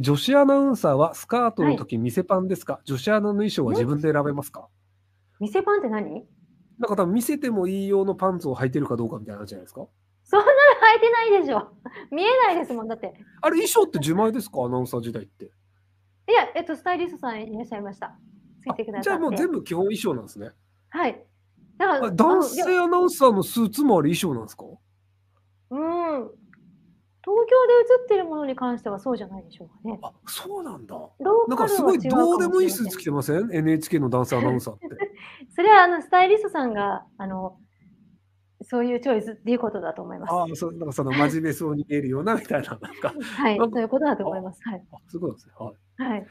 女子アナウンサーはスカートの時、店パンですか、はい、女子アナの衣装は自分で選べますか店パンって何なんか多分見せてもいい用のパンツを履いてるかどうかみたいな話じゃないですかそんなの履いてないでしょ。見えないですもん、だって。あれ、衣装って自前ですかアナウンサー時代って。いや、えっと、スタイリストさんいらっしゃいました。ついてください。じゃあもう全部基本衣装なんですね。はい。だから男性アナウンサーのスーツもあれ衣装なんですかで映ってるものに関してはそうじゃないでしょうかね。あ、そうなんだ。なんかすごいどうでもいいスーツ着てません ?NHK のダンスアナウンサーって。それはあのスタイリストさんがあのそういうチョイスっていうことだと思います。ああ、そうなんかその真面目そうに見えるようなみたいななんか。はい、そういうことだと思います。はい。あ、そういうですね。はい。はい。